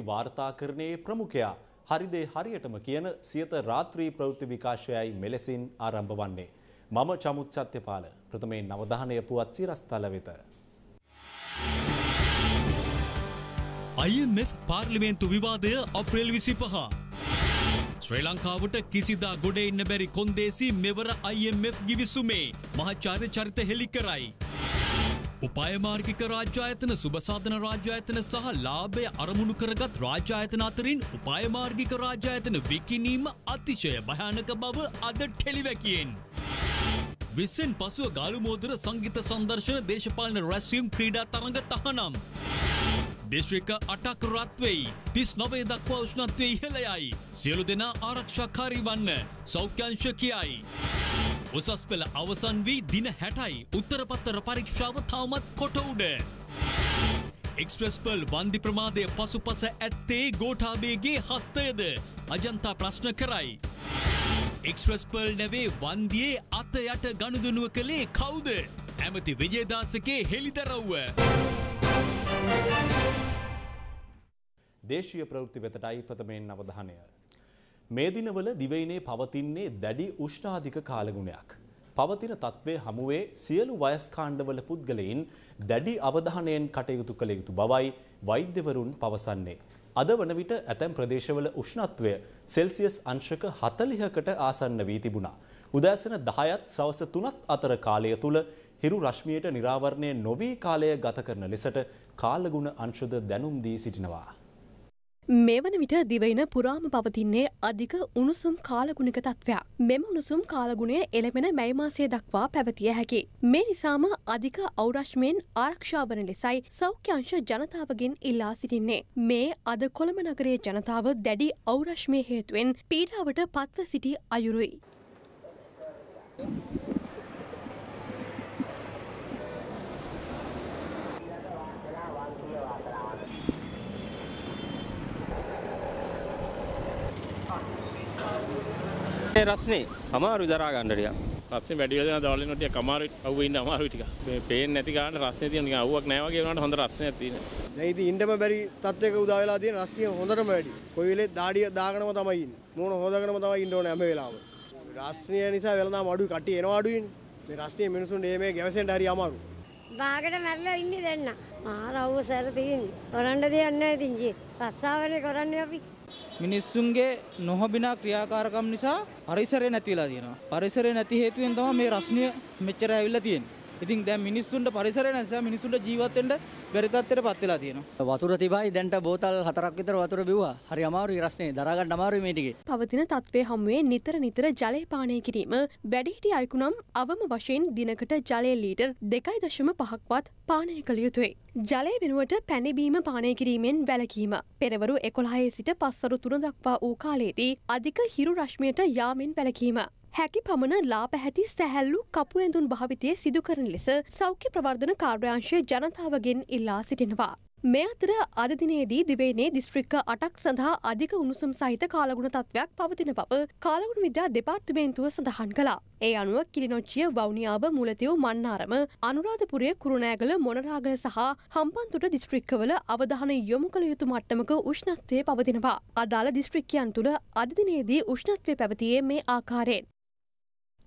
ප්‍රවෘත්ති වාර්තාකරණයේ ප්‍රමුඛයා හරිදේ හරියටම කියන සියත රාත්‍රී ප්‍රවෘත්ති විකාශයයි මෙලෙසින් ආරම්භ වන්නේ. මම චමුත් සත්‍යපාල ප්‍රථමයෙන් නවධානය පුවත් සිරස්තල වෙත. IMF පාර්ලිමේන්තු විවාදය අප්‍රේල් 25. ශ්‍රී ලංකාවට කිසිදා ගොඩ එන්න බැරි කොන්දේසි මෙවර IMF ගිවිසුමේ මහාචාර්ය චරිත හෙළි කරයි. උපයමාර්ගික රාජ්‍යායතන සුභසාධන රාජ්‍යායතන සහ ලාභය අරමුණු කරගත් රාජ්‍යායතන අතරින් උපයමාර්ගික රාජ්‍යායතන විකිනීම අතිශය භයානක බව අද ටෙලිවැකියෙන්. විස්සෙන් පසුව ගාලුමෝදර සංගීත සංදර්ශන දේශපාලන රැස්වීම් ක්‍රීඩා තරඟ තහනම්. දිශ්‍රික අටක් රත්වෙයි තිස් නොවේ දක්වා උෂ්ණත්වය ඉහළයයි. සියලු දෙනා ආරක්ෂාකාරී වන්න සෞඛ්‍යංශ කියයි. උසස් පෙළ අවසන් වී දින 60යි උත්තරපත්තර පරීක්ෂාව තවමත් කොට උඩ. එක්ස්ප්‍රස් පෙල් වන්දි ප්‍රමාදය පසුපස ඇත්තේ ගෝඨාභයගේ හස්තයද අජන්තා ප්‍රශ්න කරයි. එක්ස්ප්‍රස් පෙල් නැවේ වන්දියේ අත යට ගනුදෙනුව කළේ කවුද? ඇමති විජේදාසගේ හෙලිදරව්ව. දේශීය ප්‍රවෘත්ති වෙතටයි ප්‍රථමයෙන් අවධානය මේ දිනවල දිවයිනේ පවතින්නේ දැඩි උෂ්ණාධික කාලගුණයක්. පවතින තත්ත්වය හමුවේ සියලු වයස්කාණ්ඩවල පුද්ගලයින් දැඩි අවධානයෙන් කටයුතු කළ යුතු බවයි වෛද්‍යවරුන් පවසන්නේ. අද වන විට ඇතැම් ප්‍රදේශවල උෂ්ණත්වය සෙල්සියස් අංශක හතලිහකට ආසන්න වී තිබුණා. උදෑසන දහයත් සවස තුනත් අතර කාලය තුළ හිරු රශ්මියයට නිරාවරණය නොවී කාලය ගත කරන ලෙසට කාලගුණ අංශුද දැනුම් දී සිටිනවා. මේ වන විට දිවයින පුරාම පවතින්නේ අධික උණුසුම් කාලගුණික තත්ත්වයක්. මෙම උණුසුම් කාලගුණය එළමෙන මැයි මාසය දක්වා පැවතිය හැකි. මේ නිසාම අධික අවරශ්මයෙන් ආරක්ෂා වන ලෙසයි සෞඛ්‍යංශ ජනතාවගෙන් ඉල්ලා සිටින්නේ. මේ අද කොළඹ නගරයේ ජනතාව දැඩි අවරශ්මය හේතුවෙන් පීඩාවට පත්ව සිටි අයුරුයි. මේ රස්නේ අමාරු දරා ගන්න ටිකක්. රස්නේ වැඩි වෙලා යන දවල් වෙනකොට ටික අමාරුයි. අවුව ඉන්න අමාරුයි ටික. මේ පේන්නේ නැති ගන්න රස්නේ තියෙන නිකන් අවුවක් නැහැ වගේ වුණාට හොඳ රස්නයක් තියෙනවා. දැන් ඉතින් ඉන්නම බැරි තත්යක උදා වෙලා තියෙන රස්නේ හොඳටම වැඩි. කොයි වෙලේ දාඩිය දාගෙනම තමයි ඉන්නේ. මූණ හොදගෙනම තමයි ඉන්න ඕනේ හැම වෙලාවෙම. රස්නේ නිසා වෙලඳාම අඩුයි කටි එනවා අඩුයිනේ. මේ රස්නේ මිනිසුන් මේ ගැවසෙන්න හරි අමාරුයි. බාගට මැරලා ඉන්නේ දැන් නම්. මාරව්ව සැර තියෙන්නේ. කරන්න දෙයක් නැහැ ඉතින් ජී. රස්සාවනේ කරන්නේ අපි. මිනිස්සුන්ගේ නොහොබිනා ක්‍රියාකාරකම් නිසා පරිසරය නැති වෙලා තියෙනවා. පරිසරය නැති හේතුවෙන් තමයි මේ රස්නිය මෙච්චර ඇවිල්ලා තියෙන්නේ. ඉතින් දැන් මිනිස්සුන්ට පරිසරය නිසා මිනිස්සුන්ට ජීවත් වෙන්න බැරි තත්ත්වයට පත් වෙලා තියෙනවා. වතුර තිබයි දැන්ට බෝතල් හතරක් විතර වතුර බිව්වා. හරි අමාරුයි රස්නේ දරා ගන්න අමාරුයි මේ ටිකේ. පවතින තත්ත්වයේ හමුවේ නිතර නිතර ජලය පානය කිරීම වැඩිහිටි අයෙකු නම් අවම වශයෙන් දිනකට ජලය ලීටර් 2.5ක්වත් පානය කළ යුතුයි. ජලය වෙනුවට පැණිබීම පානය කිරීමෙන් වැලකීම. පෙරවරු එකොළහයේ සිට පස්වරු තුන දක්වා වූ කාලයේදී අධික හිරු රශ්මියට යාමෙන් වැලකීම. හැකි පමණ ලා පැහැති සැහැල්ලු කපු ඇඳුන් භාවිතය සිදුකරන ලෙස සෞඛ්‍ය ප්‍රවර්ධන කාර්්‍යංශය ජනතාවගෙන් ඉල්ලා සිටිනවා. මේ අතර අදදිනයේදී දිවේනේ දිස්ත්‍රික්ක අටක් සඳහා අධික උණුසුම් සහිත කාලගුණ තත්වයක් පවතින බව කාලගුණ විද්‍යා දෙපාර්තමේන්තුව සඳහන් කලා. ඒ අනුව කිලිනොච්චිය වවනියාව මුලතිව් මන්නාරම අනුරාධපුරය කුරුණෑගල මොනරාගල සහ හම්පන්තුට දිස්ත්‍රික්කවල අවධාන යොමු කළ යුතු මට්ටමක උෂ්ණත්වය පවතිනවා. අදාළ දිස්ත්‍රික්කයන් තුළ අධදිනයේදී උෂ්ණත්වය පැවතියේ මේ ආකාරයෙන්.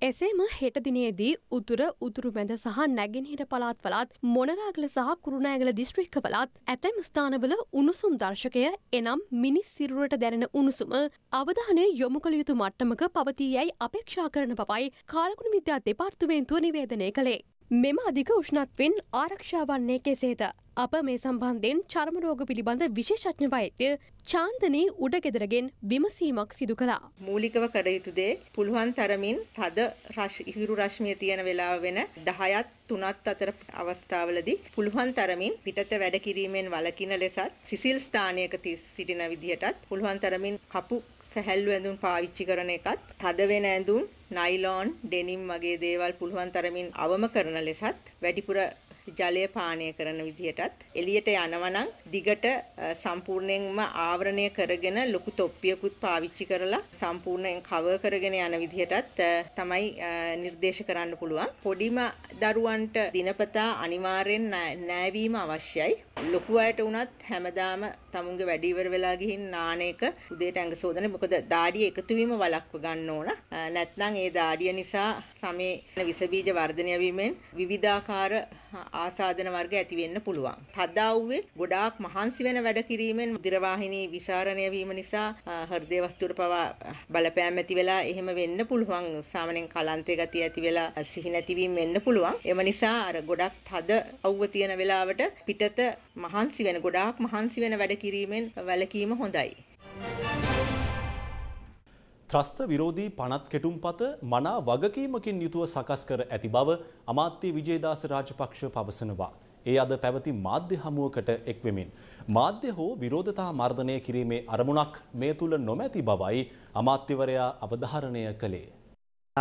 එසේම හෙට දිනේදී උතුර උතුරුමැද සහ නැගෙනහිර පළාත් පළාත් මොනරාගල සහ කුරුණෑගල දිස්ත්‍රික්ක පළාත් ඇතැම් ස්ථානවල උණුසුම් දර්ශකය එනම් මිනිස් සිරුරට දැනෙන උණුසුම අවධානය යොමු කළ යුතු මට්ටමක පවතී යැයි අපේක්ෂා කරන බවයි කාලකුණ විද්‍යා දෙපාර්තමේන්තුව නිවේදනය කළේ. මෙම අධික උෂ්ණත්වෙන් ආරක්ෂා වන්නේ කෙසේද. අප මේ සම්බන්ධයෙන් චර්මරෝග පිළිබඳ විශේෂඥ වෛද්‍ය චාන්දනී උඩගෙදරගෙන් විමසීමක් සිදු කළා. මූලිකව කර යුතු දේ පුළුවන් තරමින් තද ඉහිරු රශ්මිය තියෙන වෙලාව වෙන 10ත් 3ත් අතර අවස්ථාවලදී පුළුවන් තරමින් පිටත වැඩ කිරීමෙන් වළකින ලෙසත් සිසිල් ස්ථානයක සිටින විදිහටත් පුළුවන් තරමින් කපු සැහැල්ලු ඇඳුම් පාවිච්චි කරන එකත් තද වෙන ඇඳුම් නයිලෝන් ඩෙනිම් වගේ දේවල් පුළුවන් තරමින් අවම කරන ලෙසත් වැඩිපුර ජලය පානය කරන විදිහටත් එළියට යනවනම් දිගට සම්පූර්ණයෙන්ම ආවරණය කරගෙන ලොකු තොප්පියකුත් පාවිච්චි කරලා සම්පූර්ණයෙන් කවර් කරගෙන යන විදිහටත් තමයි නිර්දේශ කරන්න පුළුවන්. පොඩිම දරුවන්ට දිනපතා අනිවාර්යෙන් නෑවීම අවශ්‍යයි. ලොකු අයට වුණත් හැමදාම තමුන්ගේ වැඩ ඉවර වෙලා ගිහින් නාන එක උදේට ඇඟ සෝදන මොකද දාඩිය එකතු වීම වළක්ව ගන්න ඕන. නැත්නම් ඒ දාඩිය නිසා සමේ විස බීජ වර්ධනය වීමෙන් විවිධාකාර ආසාදන වර්ග ඇති වෙන්න පුළුවන්. තද්දාව්වේ ගොඩාක් මහන්සි වෙන වැඩ කිරීමෙන් දිරවාහිනී විසරණය වීම නිසා හෘදේ වස්තුවට පවා බලපෑම් ඇති වෙලා එහෙම වෙන්න පුළුවන්. සාමාන්‍යයෙන් කලන්තේ ගතිය ඇති වෙලා සිහි නැතිවීම වෙන්න පුළුවන්. එම නිසා අර ගොඩක් තද අවුව තියෙන වෙලාවට පිටත මහන්සි වෙන ගොඩාක් මහන්සි වෙන වැඩ කිරීමෙන් වැළකීම හොඳයි. ත්‍රස්ත විරෝධී පනත් කෙටුම්පත මනා වගකීමකින් යුතුව සකස් කර ඇති බව අමාත්‍ය විජේදාස රාජපක්ෂ පවසනවා. ඒ අද පැවති මාධ්‍ය හමුවකට එක්වෙමින්. මාධ්‍ය හෝ විරෝධතා මර්ධනය කිරීමේ අරමුණක් මේ තුළ නොමැති බවයි අමාත්‍යවරයා අවධාරණය කළේ.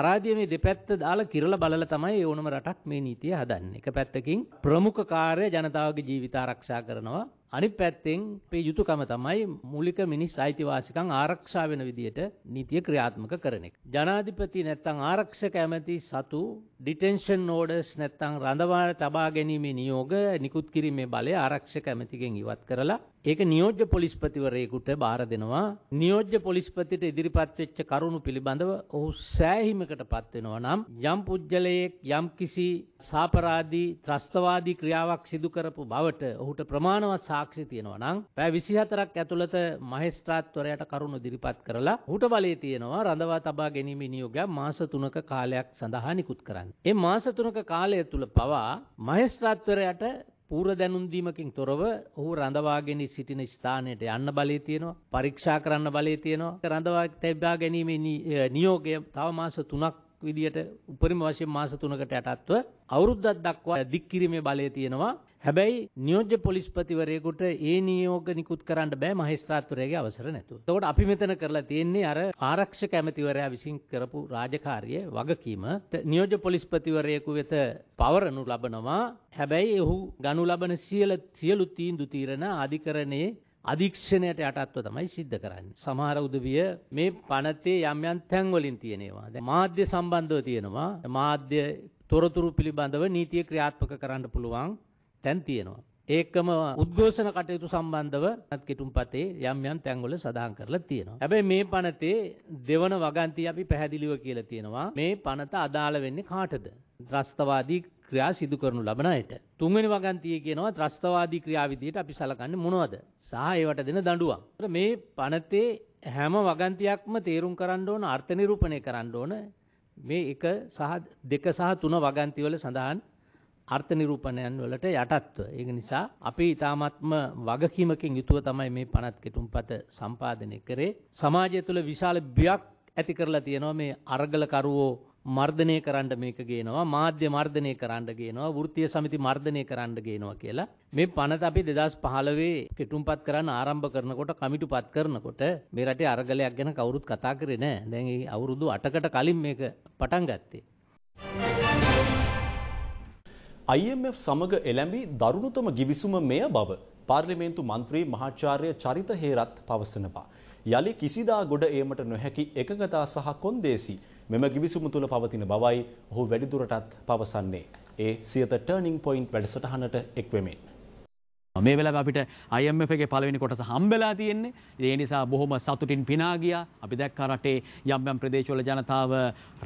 රාජ්‍ය මේ දෙපැත්ත දාලා කිරල බලලා තමයි ඕනම රටක් මේ නීතිය හදන්නේ. එක පැත්තකින් ප්‍රමුඛ කාර්ය ජනතාවගේ ජීවිත ආරක්ෂා කරනවා අනි පැත්තෙන් පේ යුතුකම තමයි මුලික මිනිස් අයිතිවාසිකං ආරක්ෂා වෙන විදියට නීතිය ක්‍රියාත්මක කරනෙක්. ජනාධිපති නැත්තං ආරක්ෂක ඇමති සතු ඩිටෙන්ෂන් නෝඩස් නැත්තං රඳවාන තබා ගැනීමේ නියෝග නිකුත් කිරීමේ බලය ආරක්ෂක ඇමතිගෙන් ඉවත් කරලා ඒක නියෝජ්‍ය පොලිස්පතිවරයෙකුට බාර දෙනවා නියෝජ්‍ය පොලිස්පතිට ඉදිරිපත් වෙච්ච කරුණු පිළිබඳව ඔහු සෑහීමකටපත් වෙනවා නම් යම් පුජ්‍යලයෙක් යම් කිසි සාපරාදී ත්‍රස්තවාදී ක්‍රියාවක් සිදු කරපු බවට ඔහුට ප්‍රමාණවත් සාක්ෂි තියෙනවා නම් පැය 24ක් ඇතුළත මහේස්ත්‍රාත්වරයාට කරුණු ඉදිරිපත් කරලා ඌට බලයේ තියෙනවා රඳවා තබා ගැනීම නියෝගයක් මාස 3ක කාලයක් සඳහා නිකුත් කරන්න. ඒ මාස 3ක කාලය තුල පවා මහේස්ත්‍රාත්වරයාට පූර්ව දැනුම් දීමකින් තොරව ඔහු රඳවාගෙන සිටින ස්ථානයට යන්න බලය තියෙනවා පරීක්ෂා කරන්න බලය තියෙනවා රඳවා තැබ්බා ගැනීමේ නියෝගය තව මාස තුනක් විදියට උපරිම වශයෙන් මාස 3කට යටත්ව අවුරුද්දක් දක්වා දික්කිරීමේ බලය තියෙනවා. හැබැයි නියෝජ්‍ය පොලිස්පතිවරයෙකුට ඒ නියෝග නිකුත් කරන්න බෑ මහේස්ත්‍රාත්වරයාගේ අවසර නැතුව. එතකොට අපි මෙතන කරලා තියෙන්නේ අර ආරක්ෂක ඇමතිවරයා විසින් කරපු රාජකාරිය වගකීම නියෝජ්‍ය පොලිස්පතිවරයෙකු වෙත පවරනු ලබනවා. හැබැයි ඔහු ගනු ලබන සියලු තීන්දුව තීරණ අධිකරණයේ අධීක්ෂණයට යටත්ව තමයි සිද්ධ කරන්නේ. සමහර උදවිය මේ පනතේ යම් යම් තැන්වලින් තියෙනවා. දැන් මාධ්‍ය සම්බන්ධව තියෙනවා. මාධ්‍ය තොරතුරු පිළිබඳව නීතිය ක්‍රියාත්මක කරන්න පුළුවන් තැන් තියෙනවා. ඒකම උද්ඝෝෂණ කටයුතු සම්බන්ධව කිටුම්පතේ යම් යම් තැන්වල සඳහන් කරලා තියෙනවා. හැබැයි මේ පනතේ දෙවන වගන්තිය අපි පැහැදිලිව කියලා තියෙනවා. මේ පනත අදාළ වෙන්නේ කාටද? ත්‍රස්තවාදී ක්‍රියා සිදු කරනු ලබන අයට. තුන්වෙනි වගන්තිය කියනවා ත්‍රස්තවාදී ක්‍රියා විදියට අපි සලකන්නේ මොනවද? සහ ඒවට දෙන දඬුවම්. මේ පනතේ හැම වගන්තියක්ම තේරුම් කරන්න ඕන අර්ථ නිරූපණය කරන්න ඕන මේ එක සහ දෙක සහ තුන වගන්තිවල සඳහන් අර්ථ නිරූපණයන් වලට යටත්ව. ඒක නිසා අපි ඊ타මත්ම වගකීමකින් යුතුව තමයි මේ පනත් කෙටුම්පත සම්පාදනය කරේ. සමාජය තුළ විශාල බියක් ඇති කරලා තියෙනවා මේ අරගලකරුවෝ මර්ධනය කරන්න මේක ගේනවා මාධ්‍ය මර්ධනය කරන්න ගේනවා වෘත්තීය සමිති මර්ධනය කරන්න ගේනවා කියලා මේ පනත අපි 2015 කෙටුම්පත් කරන්න ආරම්භ කරනකොට කමිටුපත් කරනකොට මේ රටේ අරගලයක් ගැන කවුරුත් කතා කරේ නැහැ දැන් ඒ අවුරුදු 8කට කලින් මේක පටන් ගත්තේ IMF සමග එළැඹි දරුණුතම ගිවිසුම මෙය බව පාර්ලිමේන්තු මන්ත්‍රී මහාචාර්ය චරිත හේරත් පවසනවා යලි කිසිදා ගොඩ ඒමට නොහැකි එකකතා සහ කොන්දේසි මෙම ගිවිසුම තුළ පවතින බවයි ඔහු වැඩිදුරටත් පවසන්නේ. ඒ සියත ටර්නිං පොයින්ට් වැඩසටහනට එක්වෙමින්. මේ වෙලා අපිට අයම්ගේ පලවෙනි කොටස හම්බලා තියෙන්නේ ඒ නිසා බොහොම සතුටින් පිනාගිය අපි දැක් කරටේ යම්යම් ප්‍රදේශවල ජනතාව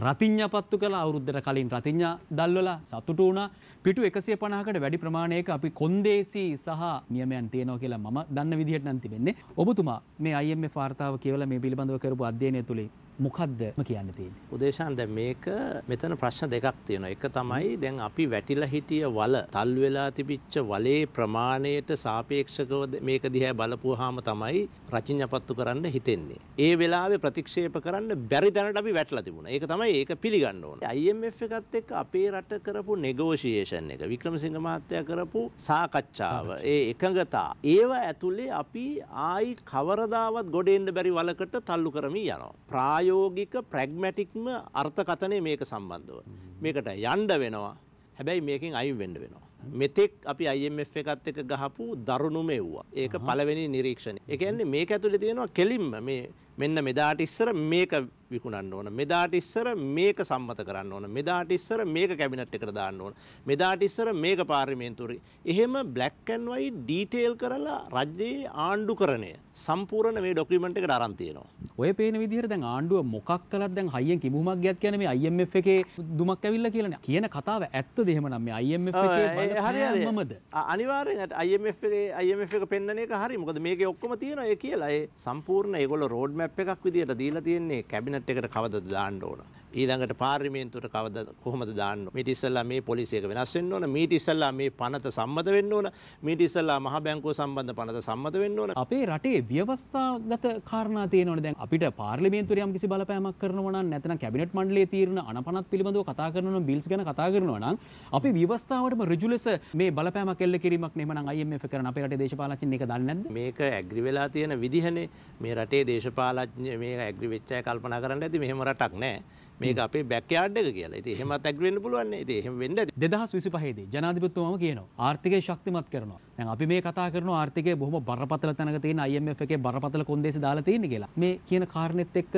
රතිං්ඥපත්තු කළ අවුරුද්ධර කලින් රතිං්ඥ දල්වල සතුට වුණ පිටු එකසිය පනාකට වැඩි ප්‍රමාණයක අපි කොන්දේසි සහ නියමයන් තියනෝ කියලා ම දන්න විදිහට නැති වෙන්නේ ඔබතුමා මේ අයම වාර්තාව කියවල මේ පිළිබඳව කරපු අධ්‍යයනය තුළේ මොකක්දම කියන්න තින්. උදේශන් දැ මේක මෙතන ප්‍රශ්න දෙකක් තියෙන එක තමයි දැන් අපි වැටිල හිටිය වල තල් වෙලා තිබිච්ච වලේ ප්‍රමාණයට සාපේක්ෂකව මේක දිහැ බලපුහාම තමයි රචිඥපත්තු කරන්න හිතෙන්නේ. ඒ වෙලාවේ ප්‍රතික්ෂේප කරන්න බැරි තැනට අපි වැටලා තිබුණ ඒ තමයි ඒක පිළිගන්න ඕන IMF එකත් එක් අපේ රට කරපු නෙගෝෂයේෂන් එක වික්‍රමසිංහ මහත්තය කරපු සාකච්ඡාව ඒ එකඟතා ඒවා ඇතුළේ අපි ආයි කවරදාවත් ගොඩෙන්ඩ බැරි වලකට තල්ලු කරමී යනවා. ප්‍රාය ප්‍රායෝගික ප්‍රැග්මැටික්ම අර්ථකතනය මේක සම්බන්ධව. මේකට යන්ඩ වෙනවා හැබැයි මේකින් අයින් වෙන්ඩ වෙනවා. මෙතෙක් අපි IMF එකත් එක ගහපු දරුණුම එව්වා ඒක පළවෙනි නිරීක්ෂණ එකන්නේ මේක ඇතුළ තියෙනවා කෙලින්ම මේ මෙන්න මෙදාට ඉස්සර මේක විකුණන්න ඕන මෙදාට ඉස්සර මේක සම්මත කරන්න ඕන මෙදාට ඉස්සර මේක කැබිනට් එකට දාන්න ඕන මෙදාට ඉස්සර මේක පාර්ලිමේන්තුවේ එහෙම බ්ලැක් ඇන්ඩ් වයිට් ඩීටේල් කරලා රජයේ ආණ්ඩුකරණය සම්පූර්ණ මේ ඩොකියුමන්ට් එකට අරන් තියෙනවා ඔය පේන විදිහට දැන් ආණ්ඩුව මොකක් කළත් දැන් හයියෙන් කිඹුමක් ගියත් කියන්නේ මේ IMF එකේ දුමක් ඇවිල්ලා කියලානේ කියන කතාව ඇත්තද එහෙමනම් මේ IMF එකේ බලපෑමමද අනිවාර්යෙන් IMF එකේ IMF එක පෙන්වන එක හරි මොකද මේකේ ඔක්කොම තියෙනවා ඒ කියලා ඒ සම්පූර්ණ ඒගොල්ලෝ රෝඩ් මැප් එකක් විදිහට දීලා තියෙන්නේ කැබිනට් ඉන්ටර්නෙට් එකට කවදද දාන්න ඕන ඊළඟට පාර්ලිමේන්තුවට කවද කොහොමද දාන්න මීට ඉස්සෙල්ලා මේ පොලිසියක වෙනස් වෙන්න ඕන මීට ඉස්සෙල්ලා මේ පනත සම්මත වෙන්න ඕන මීට ඉස්සෙල්ලා මහ බැංකුව සම්බන්ධ පනත සම්මත වෙන්න ඕන අපේ රටේ ව්‍යවස්ථාගත කාරණා තියෙනවනේ දැන් අපිට පාර්ලිමේන්තුවේ යම්කිසි බලපෑමක් කරනවා නම් නැත්නම් කැබිනට් මණ්ඩලයේ තීරණ අනපනත් පිළිබඳව කතා කරනවා නම් බිල්ස් ගැන කතා කරනවා නම් අපේ ව්‍යවස්ථාවටම ඍජු ලෙස මේ බලපෑමක් එල්ල කිරීමක් නෙමනම් IMF කරන අපේ රටේ දේශපාලනඥයින් ඒක දන්නේ නැද්ද මේක ඇග්‍රි වෙලා තියෙන විදිහනේ මේ රටේ දේශපාලනඥ මේක ඇග්‍රි වෙච්ච අය කල්පනා කරන්න ඇති මෙහෙම රටක් නැහැ මේක අපේ බැක්යාඩ් එක කියලා. ඉතින් එහෙමත් ඇග්‍රී වෙන්න පුළුවන් නේ. ඉතින් එහෙම වෙන්න ඇති. 2025 දී ජනාධිපතිතුමාම කියනවා ආර්ථිකය ශක්තිමත් කරනවා. දැන් අපි මේ කතා කරනවා ආර්ථිකය බොහොම බරපතල තැනක තියෙන IMF එකේ බරපතල කොන්දේසි දාලා තියෙන්නේ කියලා. මේ කියන කාරණෙත් එක්ක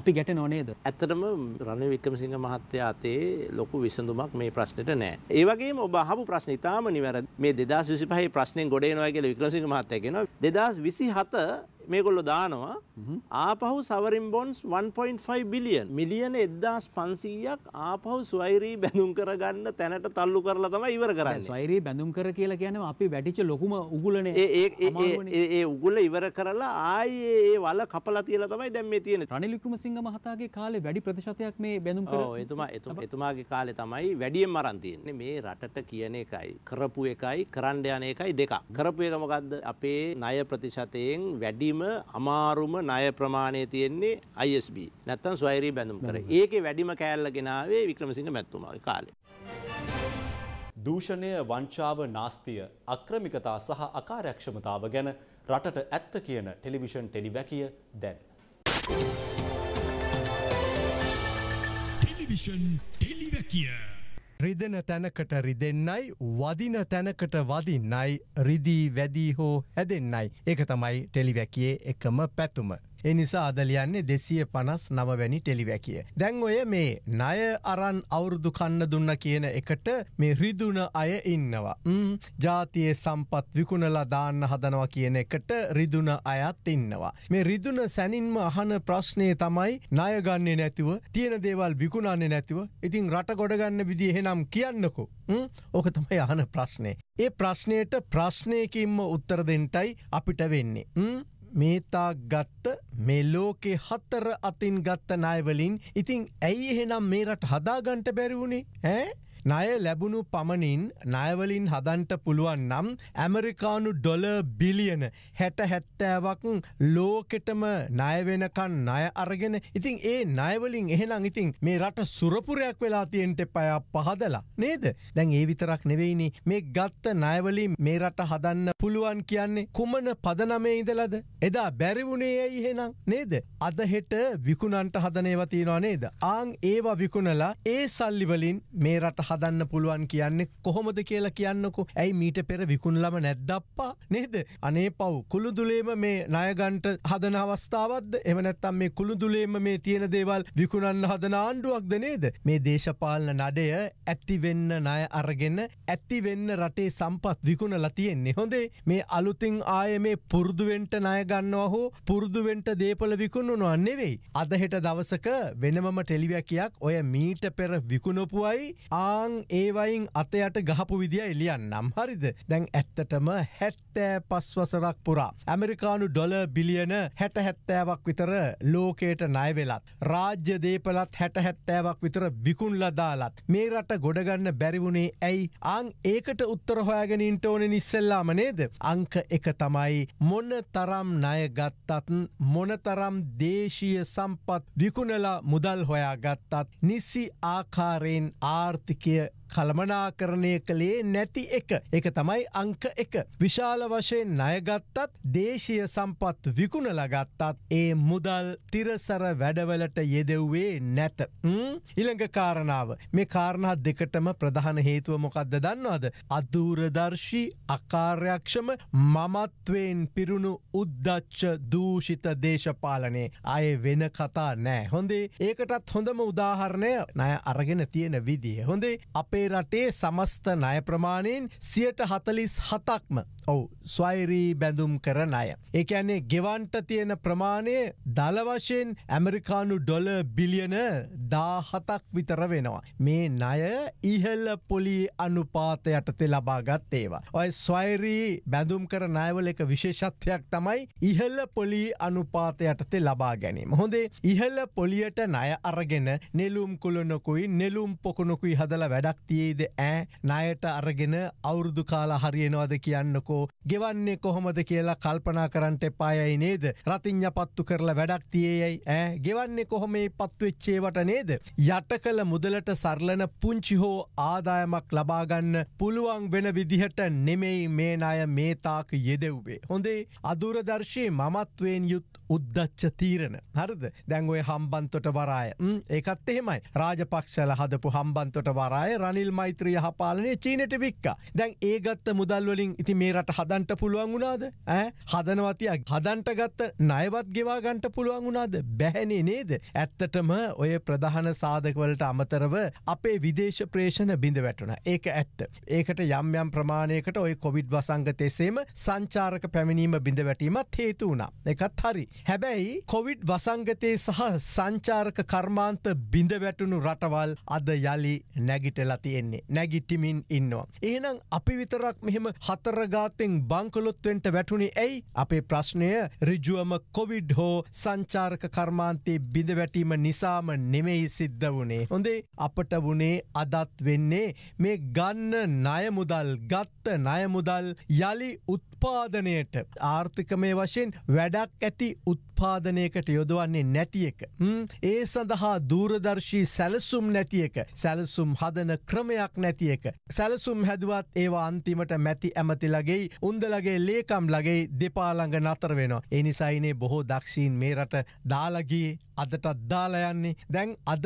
අපි ගැටනෝ නේද? ඇත්තටම රනිල් වික්‍රමසිංහ මහත්තයා අතේ ලොකු විසඳුමක් මේ ප්‍රශ්නෙට නෑ. ඒ වගේම ඔබ අහපු ප්‍රශ්න ඉතාම නිවැරදි. මේ 2025 ප්‍රශ්නේ ගොඩ එනවා කියලා වික්‍රමසිංහ මහත්තයා කියනවා. 2027 මේකොල්ලො දානවා ආපහු සවරින් බොන්ස් 1.5 බිලියන් මිලියන එද්දාස් පන්සීයක් ආපහු ස්වෛරී බැඳුම් කරගන්න තැනට තල්ලු කරලා තම ඉවර කරන්න ස්වෛරී බැඳුම් කර කියලා කියන අපි වැඩිච ලොකුම උගුලන ඒ උගුල ඉවර කරලා ආයේ ඒ වල කපලා තියලා තමයි දැන් මේ තියෙන රනිල් වික්‍රමසිංහ මහතාගේ කාලේ වැඩි ප්‍රතිශතයක් මේ බැඳුම් කර ඔව් එතුමා එතුමාගේ කාලේ තමයි වැඩියෙන් අරන් තියෙන්නේ මේ රටට කියන එකයි කරපු එකයි කරන්න යන එකයි දෙකක් කරපු එක මොකද්ද අපේ ණය ප්‍රතිශතයෙන් වැඩිම වැඩිම අමාරුම ණය ප්‍රමාණය තියෙන්නේ ISB නැත්තම් ස්වෛරී බැඳුම් කර. ඒකේ වැඩිම කෑල්ල ගෙනාවේ වික්‍රමසිංහ මැතිතුමාගේ කාලේ. දූෂණය වංචාව නාස්තිය අක්‍රමිකතා සහ අකාර්යක්ෂමතාව ගැන රටට ඇත්ත කියන ටෙලිවිෂන් ටෙලිවැකිය දැන්. ටෙලිවිෂන් ටෙලිවැකිය රිදෙන තැනකට රිදෙන්නයි වදින තැනකට වදින්නයි රිදී වැදී හෝ හැදෙන්න්නයි. එක තමයි ටෙලිවැකියේ එකම පැතුම. එනිසා අදලියන්නේ දෙසිය පනස් නමවැනි ටෙලිවැකිය. දැන් ඔය මේ නය අරන් අවුරුදු කන්න දුන්න කියන එකට මේ රිදුන අය ඉන්නවා. ජාතියේ සම්පත් විකුණලා දාන්න හදනවා කියන එකට රිදුන අයත් ඉන්නවා. මේ රිදුන සැනින්ම අහන ප්‍රශ්නය තමයි නයගන්නේ නැතිව තියෙන දේවල් විකුණන්නේ නැතිව ඉතින් රට ගොඩගන්න විදි එහෙනම් කියන්නකු. ඕක තමයි අහන ප්‍රශ්නය. ඒ ප්‍රශ්නයට ප්‍රශ්නයකින්ම උත්තර දෙෙන්ටයි අපිට වෙන්නේ. මේතා ගත්ත මේ ලෝකෙ හත්තර අතින් ගත්ත නායවලින් ඉතින් ඇයි එහෙනම් මේරට හදාගන්ට බැරිවුණේ ඇ? ණය ලැබුණු පමණින් ණයවලින් හදන්ට පුළුවන් නම් ඇමරිකානු ඩොල බිලියන හැට හැත්තෑවක් ලෝකෙටම ණයවෙනකන් ණය අරගෙන ඉතින් ඒ ණයවලින් එහෙනම් ඉතින් මේ රට සුරපුරයක් වෙලා තියෙන්ට පයා පහදලා නේද දැන් ඒ විතරක් නෙවෙයිනි මේ ගත්ත ණයවලින් මේ රට හදන්න පුළුවන් කියන්නේ කුමන පදනමේ ඉදලද එදා බැරිවුණේ ඇයි එහෙනම් නේද අදහෙට විකුණන්ට හදනේවතියෙනවා නේද ආං ඒවා විකුණලා ඒ සල්ලිවලින් මේ රට හද හදන්න පුළුවන් කියන්නේ කොහොමද කියලා කියන්නකෝ ඇයි මීට පෙර විකුණලම නැද්දප්පා නේද අනේ පව් කුළුදුලේම මේ නයගන්ට හදන අවස්ථාවත්ද එමනැත්තම් මේ කුළුදුලේම මේ තියෙන දේවල් විකුණන්න හදන ආණ්ඩුවක්ද නේද මේ දේශපාලන නඩය ඇත්තිවෙන්න ණය අරගෙන ඇත්තිවෙන්න රටේ සම්පත් විකුණලා තියෙන්නේ හොඳේ මේ අලුතින් ආය මේ පුරුදුවෙන්ට ණයගන්නවා හෝ පුරුදුවෙන්ට දේපල විකුණුනවා නෙවෙයි අදහෙට දවසක වෙනමම ටෙලිවැකයක් ඔය මීට පෙර විකුණොපුයි ආ ආං ඒවයින් අතයට ගහපු විදිිය එලියන්නම් හරිද දැන් ඇත්තටම හැත්තෑ පස්වසරක් පුරා. ඇමරිකානු ඩොල බිලියන හැට හැත්තෑවක් විතර ලෝකයට නයවෙලත්. රාජ්‍ය දේපලත් හැට හැත්තෑවක් විතර විකුන්ලදාලත්. මේ රට ගොඩගන්න බැරිවුණේ ඇයි අං ඒකට උත්තර හොයාගෙනින්ට ඕන නිස්සල්ලාම නේද. අංක එක තමයි මොන්න තරම් ණය ගත්තත් මොනතරම් දේශීය සම්පත් විකුණලා මුදල් හොයා ගත්තත් නිසි ආකාරයෙන් ආර්ථික que කළමනාකරණය කළේ නැති එක. එක තමයි අංක එක. විශාල වශයෙන් ණයගත්තත් දේශය සම්පත් විකුණ ලගත්තත් ඒ මුදල් තිරසර වැඩවලට යෙදෙව්වේ නැත. ඉළඟ කාරණාව මේ කාරණත් දෙකටම ප්‍රධාන හේතුව මොකක්ද දන්නවාද. අදූරදර්ශී අකාර්යක්ෂම මමත්වෙන් පිරුණු උද්දච්ච දූෂිත දේශපාලනේ අය වෙන කතා නෑ. හොඳේ ඒකටත් හොඳම උදාහරණය නය අරගෙන තියෙන විදිහ. හොඳේ අපේ අපේ රටේ සමස්ත ණය ප්‍රමාණයෙන් සියට හතලිස් හතක්ම ඔවු ස්වෛරී බැඳුම් කරන අය. ඒඇන්නේ ගෙවන්ට තියෙන ප්‍රමාණය දලවශයෙන් ඇමරිකානු ඩොල බිලියන දාහතක් විතර වෙනවා. මේ ණය ඉහල්ල පොලි අනුපාතයටතෙ ලබාගත් ඒවා. ඔය ස්වෛරී බැඳුම් කර නයවල එක විශේෂත්වයක් තමයි ඉහල්ල පොලි අනුපාතයටතෙ ලබා ගැනීම. හොඳේ ඉහල්ල පොලියට ණය අරගෙන නෙලුම් කුලනොකුයි නෙලුම් පොකුණොකුයි හදල වැඩක් තියේද ඈ ණයට අරගෙන අවුරුදු කාලා හරියනවද කියන්නකෝ ගෙවන්නේ කොහොමද කියලා කල්පනා කරන්නට එපායයි නේද රතිඤ්ඤ පත්තු කරලා වැඩක් තියේයයි ඈ ගෙවන්නේ කොහොම මේ පත්තු වෙච්චේවට නේද යට කළ මුදලට සරලන පුංචි හෝ ආදායමක් ලබා ගන්න පුළුවන් වෙන විදිහට නෙමෙයි මේ ණය මේ තාක් යෙදෙව්වේ හොඳේ අදුරදර්ශී මමත්වයෙන් යුත් උද්දච්ච තීරණ හරිද දැන් ඔය හම්බන්තොට වරාය ඒකත් එහෙමයි රාජපක්ෂල හදපු හම්බන්තොට වරාය රණ අනිල් මෛත්‍රී හපාලනය චීනට වික්ක දැන් ඒගත්ත මුදල්වලින් ඉති මේ රට හදන්ට පුළුවන් වුණාද හදනවතියක් හදන්ට ගත්ත නයවත් ගෙවාගන්ට පුළුවන් වුණාද බැහැනේ නේද ඇත්තටම ඔය ප්‍රධාන සාධකවලට අමතරව අපේ විදේශ ප්‍රේෂණ බිඳ වැටුණ ඒක ඇත්ත ඒකට යම්යම් ප්‍රමාණයකට ඔය කොවිඩ් වසංගතයසේම සංචාරක පැමිණීම බිඳ වැටීමත් හේතු වුණා එකත් හරි හැබැයි කොවිඩ් වසංගතයේ සහ සංචාරක කර්මාන්ත බිඳ වැටුණු රටවල් අද යළි නැගිටලති තියෙන්නේ නැගිටිමින් ඉන්නවා. එහෙනම් අපි විතරක් මෙහෙම හතරගාතෙන් බංකොලොත්වෙන්ට වැටුණේ ඇයි අපේ ප්‍රශ්නය රිජුවම කොවිඩ් හෝ සංචාරක කර්මාන්තයේ බිඳ වැටීම නිසාම නෙමෙයි සිද්ධ වුණේ. හොඳේ අපට වුණේ අදත් වෙන්නේ මේ ගන්න නයමුදල් ගත්ත නයමුදල් යළි උත්පාදනයට ආර්ථිකමය වශයෙන් වැඩක් ඇති උත්පාදනයකට යොදවන්නේ නැති එක. ඒ සඳහා දූරදර්ශී සැලසුම් නැති එක සැලසුම් හදන ක්‍ර ක්‍රමයක් නැති එක. සැලසුම් හැදුවත් ඒවා අන්තිමට මැති ඇමතිලගෙයි උන්දලගේ ලේකම් ලගේ දෙපාළඟ නතර වෙනවා. එනිසයිනේ බොහෝ දක්ෂීන් මේ රට දාලගී අදටත් දාලයන්නේ දැන් අද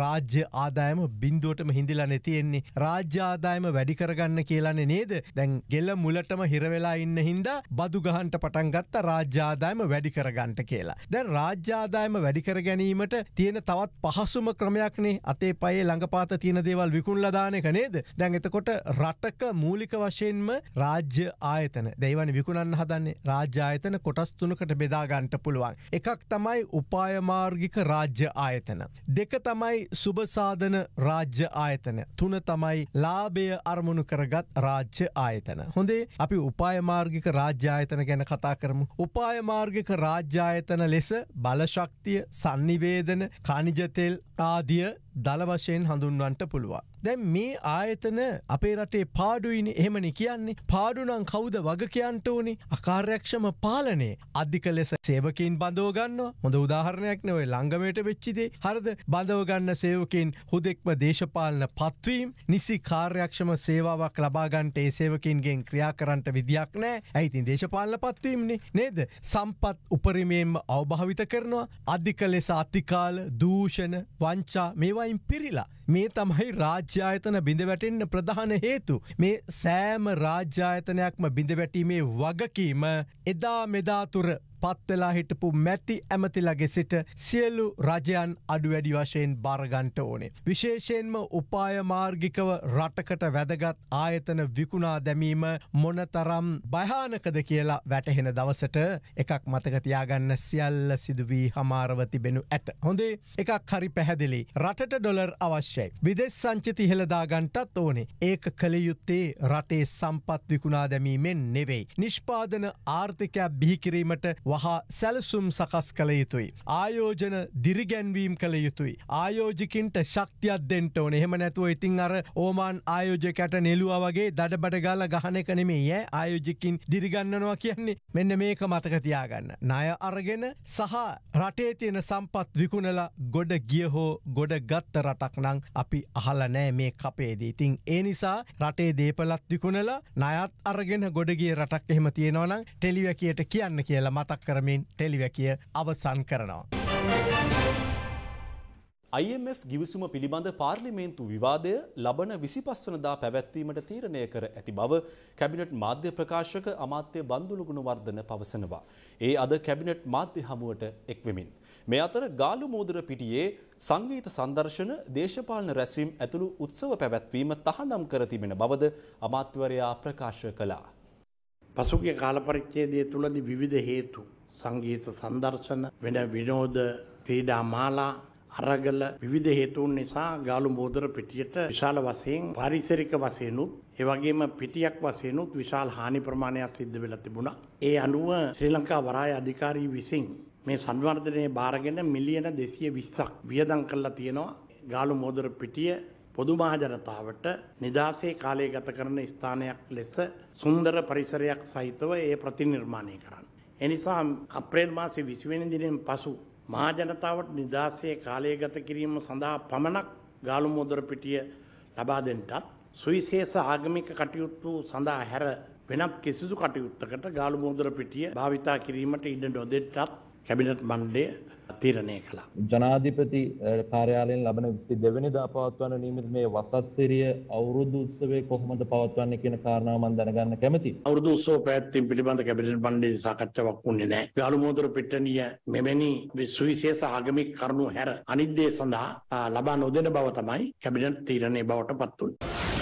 රාජ්‍ය ආදායම බින්දුවටම හිඳිලන තියෙන්නේ රාජ්‍යාදායම වැඩි කරගන්න කියලන්නේ නේද දැන් ගෙල්ල මුලටම හිරවෙලා ඉන්න හින්දා බදු ගහන්ට පටන්ගත්ත රාජ්‍යාදායම වැඩි කරගන්නට කියලා. දැන් රාජ්‍යාදායම වැඩිකර ගැනීමට තියෙන තවත් පහසුම ක්‍රමයක්නේ අතේ පයේ ළඟපාත තියෙන දේවල් විකුණ විකුල්ලදාන එක නේද දැන් එතකොට රටක මූලික වශයෙන්ම රාජ්‍ය ආයතන දෙවන විකුණන් හදන්නේ රාජ්‍යායතන කොටස්තුනකට බෙදාගන්ට පුළුවන්. එකක් තමයි උපායමාර්ගික රාජ්‍ය ආයතන. දෙක තමයි සුභසාධන රාජ්‍ය ආයතන තුන තමයි ලාබය අරමුණු කරගත් රාජ්‍ය ආයතන. හොඳේ අපි උපායමාර්ගික රාජ්‍යායතන ගැන කතා කරමු. උපායමාර්ගික රාජ්‍යායතන ලෙස බලශක්තිය සන්නිවේදන කනිජතෙල් ආදිය දළ වශයෙන් හඳුන්වන්ට පුළුවන්. දැන් මේ ආයතන අපේ රටේ පාඩුයිනි එහෙමනි කියන්නේ පාඩුනම් කවුද වග කියන්ට ඕනි අකාර්යක්ෂම පාලනේ අධික ලෙස සේවකින් බඳෝගන්න හොඳ උදාහරණයක් නොවේ ළංඟමයට වෙච්චිදේ හරද බඳවගන්න සේවකින් හුදෙක්ම දේශපාලන පත්වීම් නිසි කාර්යක්ෂම සේවාවක් ලබාගන්ට ඒ සේවකින්ගෙන් ක්‍රියා කරන්ට විදියක් නෑ ඇයිතින් දේශපාලන පත්වීම්නි නේද සම්පත් උපරිමයෙන්ම අවභාවිත කරනවා අධික ලෙස අතිකාල දූෂණ වංචා මේවා ඒවයින් පිරිලා. මේ තමයි රාජ්‍යායතන බිඳවැටෙන්න ප්‍රධාන හේතු. මේ සෑම රාජ්‍යායතනයක්ම බිඳවැටීමේ වගකීම එදා මෙදාතුර පත්වෙලා හිටපු මැති ඇමතිලගෙ සිට සියලු රජයන් අඩුවැඩි වශයෙන් බාරගන්ට ඕනේ. විශේෂයෙන්ම උපායමාර්ගිකව රටකට වැදගත් ආයතන විකුණා දැමීම මොනතරම් භයානකද කියලා වැටහෙන දවසට එකක් මතකතියාගන්න සියල්ල සිදුවී හමාරවතිබෙනු ඇත. හොඳේ එකක් හරි පැහැදිලි. රටට ඩොලර් අවශ්‍යයි. විදෙස් සංචිති හෙළදාගන්ටත් ඕනේ. ඒක කළයුත්තේ රටේ සම්පත් විකුණා දැමීමෙන් නෙවෙයි. නිෂ්පාදන ආර්ථිකයක් බිහිකිරීමට වහා සැලසුම් සකස් කළ යුතුයි. ආයෝජන දිරිගැන්වීම් කළ යුතුයි. ආයෝජිකින්ට ශක්තියක් දෙන්ට ඕන එහෙම නැතුව ඉතින් අර ඕමාන් ආයෝජකට නෙලුව වගේ දඩබඩ ගාල ගහන කනෙමේ යෑ ආයෝජිකින් දිරිගන්නනවා කියන්නේ මෙන්න මේක මතකතියාගන්න. නය අරගෙන සහ රටේ තියෙන සම්පත් විකුණලා ගොඩ ගිය හෝ ගොඩ ගත්ත රටක් නං අපි අහල නෑ මේ කපේදී. ඉතින් ඒ නිසා රටේ දේපලත් විකුණලා නයත් අරගෙන ගොඩගේ රටක් එහෙම තියෙනවනම් ටෙලිවැකියට කියන්න කියලා මතක් ඉදිරිපත් කරමින් ටෙලිවැකිය අවසන් කරනවා. IMF ගිවිසුම පිළිබඳ පාර්ලිමේන්තු විවාදය ලබන විසිපස්වනදා පැවැත්වීමට තීරණය කර ඇති බව කැබිනට් මාධ්‍ය ප්‍රකාශක අමාත්‍ය බන්දුලුගුණවර්ධන පවසනවා. ඒ අද කැබිනට් මාධ්‍ය හමුවට එක්වෙමින්. මේ අතර ගාලු මෝදර පිටියේ සංගීත සංදර්ශන දේශපාලන රැස්වීම් ඇතුළු උත්සව පැවැත්වීම තහනම් කර තිබෙන බවද අමාත්‍යවරයා ප්‍රකාශ කළා. පසුගිය කාලපරිච්ඡේදය තුලදී විවිධ හේතු සංගීත සම්දර්ශන වෙන විනෝද ක්‍රීඩා මාලා අරගල විවිධ හේතුන් නිසා ගාලු මෝදර පිටියට විශාල වශයෙන් පරිසරික වශයෙන්ුත් ඒ වගේම පිටියක් වශයෙන්ුත් විශාල හානි ප්‍රමාණයක් සිද්ධ වෙලා තිබුණා. ඒ අනුව ශ්‍රී ලංකා වරාය අධිකාරී විසින් මේ සංවර්ධනයේ බාරගෙන මිලියන 220ක් වියදම් කරලා තියෙනවා. ගාලු මෝදර පිටිය පොදු මහජනතාවට නිදාසේ කාලය ගත කරන ස්ථානයක් ලෙස සුන්දර පරිසරයක් සහිතව ඒ ප්‍රතිනිර්මාණය කරන්න. එනිසා අප්‍රේල් මාසේ 20 වෙනි දිනෙන් පසු මහජනතාවට නිදාසේ කාලය ගත කිරීම සඳහා පමණක් ගාලු මුදොර පිටිය ලබා දෙන්නටත් සුවිශේෂ ආගමික කටයුතු සඳහා හැර වෙනත් කිසිදු කටයුත්තකට ගාලු මුදොර පිටිය භාවිතා කිරීමට ඉඩ නොදෙන්නටත් කැබිනට් මණ්ඩලය තීරණය කළා. ජනාධිපති කාර්යාලයෙන් ලබන 22 වෙනිදා පවත්වන නියමිත මේ වසත් සිරිය අවුරුදු උත්සවය කොහොමද පවත්වන්නේ කියන කාරණාව මම දැනගන්න කැමතියි. අවුරුදු උත්සව පැවැත්වීම පිළිබඳ කැබිනට් මණ්ඩලයේ සාකච්ඡාවක් වුණේ නැහැ. ගාලුමෝදර පිටණිය මෙවැනි සුවිශේෂ ආගමික කරුණු හැර අනිත් දේ සඳහා ලබා නොදෙන බව තමයි කැබිනට් තීරණය බවට පත් වුණේ.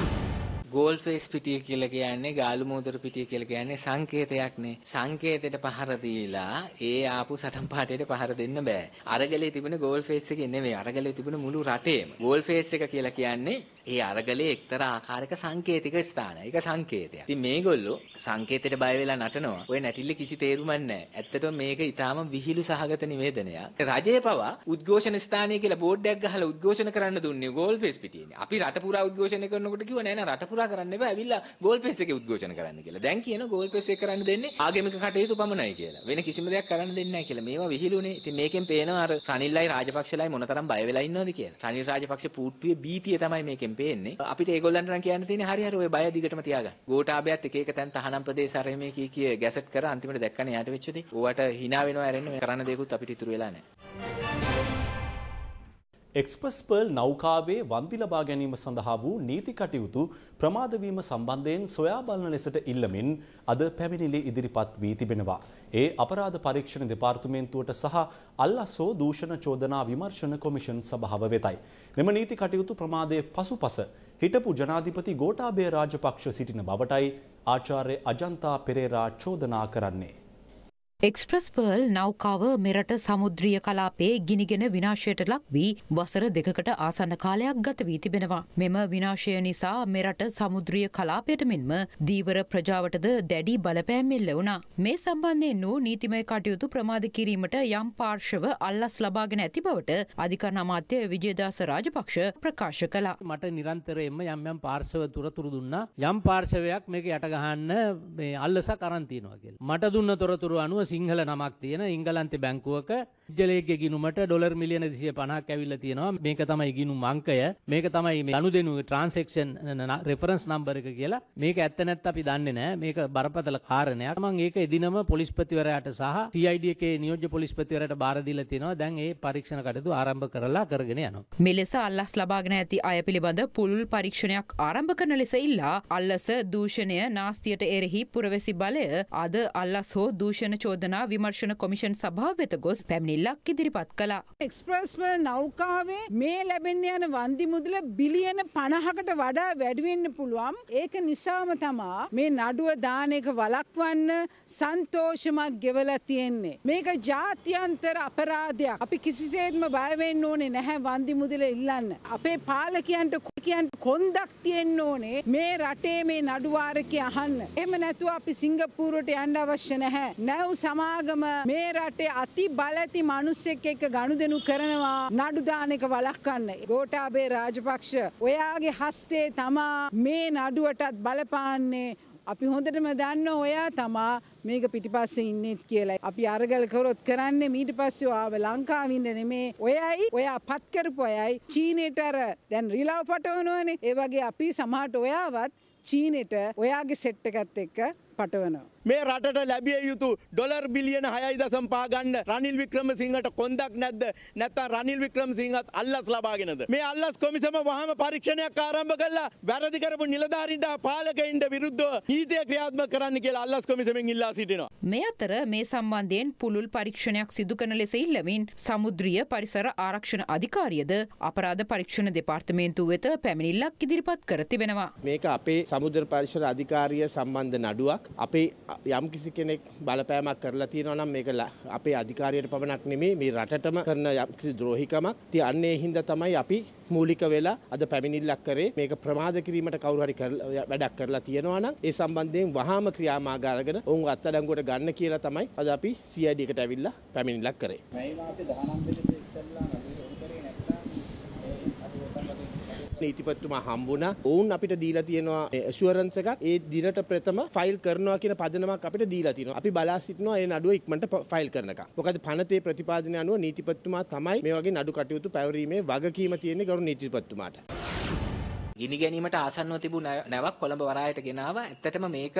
ගෝල් ෆේස් පිටිය කියලා කියන්නේ ගාලු මෝදර පිටිය කියලා කියන්නේ සංකේතයක්නේ. සංකේතයට පහර දීලා ඒ ආපු සටන් පාටයට පහර දෙන්න බෑ. අරගලේ තිබෙන ගෝල් ෆේස් එකේ නෙමෙයි අරගලේ තිබෙන මුළු රටේම. ගෝල් ෆේස් එක කියලා කියන්නේ ඒ අරගලයේ එක්තරා ආකාරයක සංකේතික ස්ථානයි. ඒක සංකේතයක්. ඉතින් මේගොල්ලෝ සංකේතයට බය වෙලා නටනවා. ඔය නැටිල්ල කිසි තේරුමක් නැහැ. ඇත්තටම මේක ඊටාම විහිළු සහගත නිවේදනයක්. රජය පවා උද්ඝෝෂණ ස්ථානය කියලා බෝඩ් එකක් ගහලා උද්ඝෝෂණ කරන්න දුන්නේ ගෝල්පේස් පිටියේනේ. අපි රට පුරා උද්ඝෝෂණය කරනකොට කිව්ව නෑ නෑ රට පුරා කරන්න එපා. ඇවිල්ලා ගෝල්පේස් එකේ උද්ඝෝෂණ කරන්න කියලා. දැන් කියන ගෝල්පේස් එක කරන්න දෙන්නේ ආගමික කටයුතු පමණයි කියලා. වෙන කිසිම දෙයක් කරන්න දෙන්නේ නැහැ කියලා. මේවා විහිළුනේ. ඉතින් මේකෙන් පේනවා අර රනිල්ලයි රාජපක්ෂලයි මොනතරම් බය වෙලා ඉන්නවද කියලා. රනිල් රාජපක්ෂ පූට්ටුවේ බීතිය තමයි මේකෙන් පේන්නේ. අපිට ඒගොල්ලන්ට නම් කියන්න තියෙන්නේ හරි හරි ඔය බය දිගටම තියාගන්න. ගෝඨාභයත් එක එක තැන් තහනම් ප්‍රදේශ අරමේ කී කී ගැසට් කර අන්තිමට දැක්කනේ යාට වෙච්ච දේ. ඕවට hina වෙනවා ඇරෙන්න කරන්න දෙයක්වත් අපිට ඉතුරු වෙලා නැහැ. එක්ස්පස් පර්ල් නෞකාවේ වන්දි ලබා ගැනීම සඳහා වූ නීති කටයුතු ප්‍රමාද වීම සම්බන්ධයෙන් සොයා බලන ලෙසට ඉල්ලමින් අද පැමිණිලි ඉදිරිපත් වී තිබෙනවා. ඒ අපරාධ පරීක්ෂණ දෙපාර්තමේන්තුවට සහ අල්ලස්සෝ දූෂණ චෝදනා විමර්ශන කොමිෂන් සභාව වෙතයි. මෙම නීති කටයුතු ප්‍රමාදයේ පසුපස හිටපු ජනාධිපති ගෝඨාභය රාජපක්ෂ සිටින බවටයි ආචාර්ය අජන්තා පෙරේරා චෝදනා කරන්නේ. එක්ස්ප්‍රස් පර්ල් නෞකාව මෙරට සමුද්‍රිය කලාපේ ගිනිගෙන විනාශයට ලක් වී වසර දෙකකට ආසන්න කාලයක් ගත වී තිබෙනවා. මෙම විනාශය නිසා මෙරට සමුද්‍රිය කලාපයට මෙන්ම දීවර ප්‍රජාවටද දැඩි බලපෑම් එල්ල වුණා. මේ සම්බන්ධයෙන් වූ නීතිමය කටයුතු ප්‍රමාද කිරීමට යම් පාර්ශව අල්ලස් ලබාගෙන ඇති බවට අධිකරණ අමාත්‍ය විජේදාස රාජපක්ෂ ප්‍රකාශ කළා. මට නිරන්තරයෙන්ම යම් යම් පාර්ශව තොරතුරු දුන්නා. යම් පාර්ශවයක් මේක යට ගහන්න මේ අල්ලසක් අරන් තියනවා කියලා. මට දුන්න තොරතුරු අනුව සිංහල නමක් තියෙන ඉංගලන්ති බැංකුවක ජලයේ ගිනුමට ඩොලර් මිලියන 250ක් ඇවිල්ලා තියෙනවා. මේක තමයි ගිනුම් අංකය. මේක තමයි මේ අනුදෙනුව ට්‍රාන්සැක්ෂන් රෙෆරන්ස් නම්බර් එක කියලා. මේක ඇත්ත නැත්ත අපි දන්නේ නැහැ. මේක බරපතල කාරණයක්. මම ඒක එදිනම පොලිස්පතිවරයාට සහ CID එකේ නියෝජ්‍ය පොලිස්පතිවරයාට බාර දීලා තියෙනවා. දැන් ඒ පරීක්ෂණ කටයුතු ආරම්භ කරලා කරගෙන යනවා. මෙලෙස අල්ලස් ලබාගෙන ඇති අය පිළිබඳ පුළුල් පරීක්ෂණයක් ආරම්භ කරන ලෙස ඉල්ලා අල්ලස දූෂණය නාස්තියට එරෙහි පුරවැසි බලය අද අල්ලස් හෝ දූෂණ චෝදනා විමර්ශන කොමිෂන් සභාව වෙත ගොස් පැමිණිලා ඉල්ලක් ඉදිරිපත් කළා. එක්ස්ප්‍රස්වල් නෞකාවේ මේ ලැබෙන්න යන වන්දි මුදල බිලියන 50කට වඩා වැඩි වෙන්න පුළුවන්. ඒක නිසාම තමා මේ නඩුව දාන එක වළක්වන්න සන්තෝෂමක් ගෙවලා තියෙන්නේ. මේක ජාත්‍යන්තර අපරාධයක්. අපි කිසිසේත්ම බය වෙන්න ඕනේ නැහැ වන්දි මුදල ඉල්ලන්න. අපේ පාලකයන්ට කියන්න කොන්දක් තියෙන්න ඕනේ මේ රටේ මේ නඩුවාරකය අහන්න. එහෙම නැතුව අපි සිංගප්පූරුවට යන්න අවශ්‍ය නැහැ. නැව් සමාගම මේ රටේ අති බලඇති මනුස්සෙක් එක්ක ගනුදෙනු කරනවා නඩු දාන එක වළක්වන්න. ගෝඨාභය රාජපක්ෂ ඔයාගේ හස්තේ තමා මේ නඩුවටත් බලපාන්නේ අපි හොඳටම දන්න ඔයා තමා මේක පිටිපස්සේ ඉන්නෙත් කියලා. අපි අරගල කරොත් කරන්නේ ඊට පස්සේ ආව ලංකාවින්ද නෙමේ. ඔයයි ඔයා පත් කරපු අයයි චීනෙට අර දැන් රිලව් පටවනෝනේ. ඒ වගේ අපි සමහරට ඔයාවත් චීනෙට ඔයාගේ සෙට් එකත් එක්ක පටවනවා. මේ රටට ලැබිය යුතු ඩොලර් බිලියන 6.5 ගන්න රනිල් වික්‍රමසිංහට කොන්දක් නැද්ද? නැත්නම් රනිල් වික්‍රමසිංහත් අල්ලස් ලබාගෙනද? මේ අල්ලස් කොමිසම වහම පරීක්ෂණයක් ආරම්භ කළා. වැරදි කරපු නිලධාරීන්ට පාලකයින්ට විරුද්ධව නීතිය ක්‍රියාත්මක කරන්න කියලා අල්ලස් කොමිසමෙන් ඉල්ලා සිටිනවා. මේ අතර මේ සම්බන්ධයෙන් පුළුල් පරීක්ෂණයක් සිදු කරන ලෙස ඉල්ලමින් සමුද්‍රීය පරිසර ආරක්ෂණ අධිකාරියද අපරාධ පරීක්ෂණ දෙපාර්තමේන්තුව වෙත පැමිණිල්ලක් ඉදිරිපත් කර තිබෙනවා. මේක අපේ සමුද්‍ර පරිසර අධිකාරිය සම්බන්ධ නඩුවක් අපේ යම් කිසි කෙනෙක් බලපෑමක් කරලා තියෙනවා නම් මේක අපේ අධිකාරියට පමණක් නෙමෙයි මේ රටටම කරන යම් කිසි ද්‍රෝහිකමක්. ඉතින් අන්න ඒ හින්දා තමයි අපි මූලික වෙලා අද පැමිණිල්ලක් කරේ. මේක ප්‍රමාද කිරීමට කවුරු හරි වැඩක් කරලා තියෙනවා නම් ඒ සම්බන්ධයෙන් වහාම ක්‍රියාමාර්ග අරගෙන ඔවුන් අත්අඩංගුවට ගන්න කියලා තමයි අද අපි CID එකට ඇවිල්ලා පැමිණිල්ලක් කරේ. මේ මාසේ 19 වෙනිදා ඉස්සෙල්ලා නීතිපත්තුමා හම්බුණා. ඔවුන් අපිට දීලා තියෙනවා ඇෂුවරන්ස් එකක්. ඒ දිනට ප්‍රථම ෆයිල් කරනවා කියන පදනමක් අපිට දීලා තියෙනවා. අපි බලා සිටිනවා ඒ නඩුව ඉක්මනට ෆයිල් කරනකම්. මොකද පනතේ ප්‍රතිපාදනය අනුව නීතිපත්තුමා තමයි මේ වගේ නඩු කටයුතු පැවරීමේ වගකීම තියෙන්නේ ගරු නීතිපත්තුමාට. ගිනි ගැනීමට ආසන්නව තිබු නැවක් කොළඹ වරායට ගෙනාවා. ඇත්තටම මේක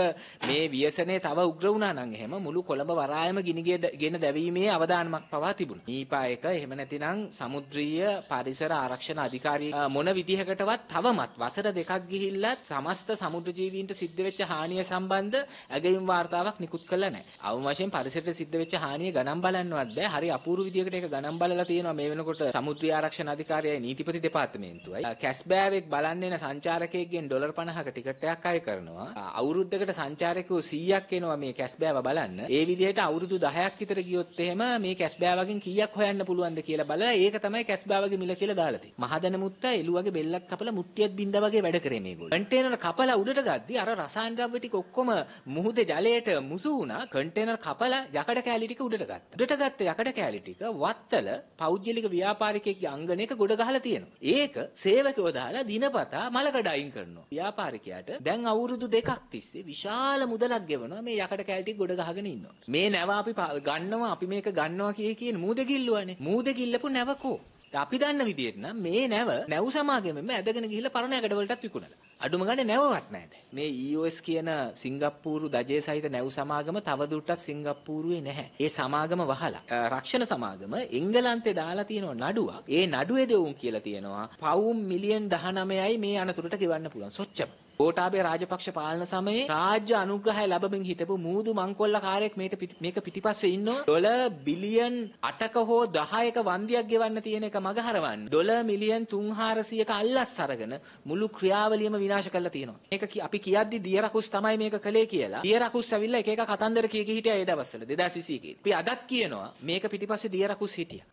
මේ ව්‍යසනය තව උග්‍ර වුණා නම් එහෙම මුළු කොළඹ වරායම ගිනිගෙන දැවීමේ අවදානමක් පවා තිබුණා. නීපා එක එහෙම නැතිනම් සමුද්‍රීය පරිසර ආරක්ෂණ අධිකාරී මොන විදිහකටවත් තවමත් වසර දෙකක් ගිහිල්ලා සමස්ත සමුද්‍ර ජීවීන්ට සිද්ධ වෙච්ච හානිය සම්බන්ධ ඇගයීම් වාර්තාවක් නිකුත් කළා නැහැ. අවම වශයෙන් පරිසරයට සිද්ධ වෙච්ච හානිය ගණන් බලන්නවත් බෑ. හරි අපූර්ව විදිහකට ඒක ගණන් බලලා තියෙනවා මේ වෙනකොට සමුද්‍රීය ආරක්ෂණ අධිකාරියයි නීතිපති දෙපාර්තමේන්තුවයි. කැස්බෑවෙක් බලන්නේ එන සංචාරකයෙක්ගෙන් ඩොලර් 50ක ටිකට් එකක් අය කරනවා. අවුරුද්දකට සංචාරකයෝ 100ක් එනවා මේ කැස්බෑව බලන්න. ඒ විදිහට අවුරුදු 10ක් විතර ගියොත් එහෙම මේ කැස්බෑවගෙන් කීයක් හොයන්න පුළුවන්ද කියලා බලලා ඒක තමයි කැස්බෑවගේ මිල කියලා දාලා තියෙන්නේ. මහදන මුත්තා එළුවගේ බෙල්ලක් කපලා මුට්ටියක් බින්දා වගේ වැඩ කරේ මේගොල්ලෝ. කන්ටේනර් කපලා උඩට ගද්දි අර රසායන ද්‍රව්‍ය ටික ඔක්කොම මුහුදේ ජලයට මුසු වුණා. කන්ටේනර් කපලා යකඩ කෑලි ටික උඩට ගත්තා. උඩට ගත්ත යකඩ කෑලි ටික වත්තල පෞද්ගලික ව්‍යාපාරිකයෙක්ගේ අංගණයක ගොඩ ගහලා තියෙනවා. ඒක සේවකව දාලා දිනපතා කරලා මලකඩ අයින් කරනවා. ව්‍යාපාරිකයාට දැන් අවුරුදු දෙකක් තිස්සේ විශාල මුදලක් ගෙවනවා මේ යකඩ කැලටි ගොඩ ගහගෙන ඉන්නවා. මේ නැව අපි ගන්නවා අපි මේක ගන්නවා කිය කියන මූදගිල්ලුවනේ. මූදගිල්ලපු නැවකෝ. අපි දන්න විදිහට නම් මේ නැව නැව් සමාගමෙම ඇදගෙන ගිහිල්ලා පරණයකට වලටත් විකුණලා. අඩුම ගානේ නැවවත් නැහැ දැන්. මේ EOS කියන සිංගප්පූරු දජය සහිත නැව් සමාගම තවදුරටත් සිංගප්පූරුවේ නැහැ. ඒ සමාගම වහලා රක්ෂණ සමාගම එංගලන්තේ දාලා තියෙන නඩුවක්. ඒ නඩුවේ දෙවුම් කියලා තියෙනවා. පවුම් මිලියන් 19යි මේ අනතුරට ගෙවන්න පුළුවන්. සොච්චම. ගෝඨාභය රාජපක්ෂ පාලන සමයේ රාජ්‍ය අනුග්‍රහය ලැබමින් හිටපු මූදු මංකොල්ල කාර්යයක් මේක මේක පිටිපස්සේ ඉන්න ඩොලර් බිලියන් 8ක හෝ 10ක වන්දියක් ගෙවන්න තියෙන එක මග හරවන්න. ඩොලර් මිලියන් 3400ක අල්ලස් අරගෙන මුළු ක්‍රියාවලියම විනාශ කරලා තියෙනවා. මේක අපි කියද්දි දිය රකුස් තමයි මේක කළේ කියලා. දිය රකුස් ඇවිල්ලා එක එක කතන්දර කිය කී හිටියා ඒ දවස්වල 2021 කේ. අපි අදත් කියනවා මේක පිටිපස්සේ දිය රකුස් හිටියා.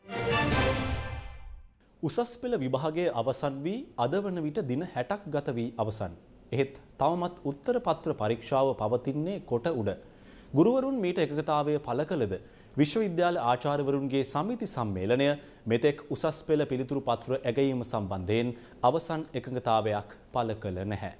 උසස් පෙළ විභාගය අවසන් වී අද වන විට දින 60ක් ගත වී අවසන්. එහෙත් තවමත් උත්තර පත්‍ර පරීක්ෂාව පවතින්නේ කොට උඩ. ගුරුවරුන් මීට එකගතාවය පළ කළද විශ්වවිද්‍යාල ආචාර්යවරුන්ගේ සමිති සම්මේලනය මෙතෙක් උසස් පෙළ පිළිතුරු පත්‍ර ඇගයීම සම්බන්ධයෙන් අවසන් එකඟතාවයක් පළ කළ නැහැ.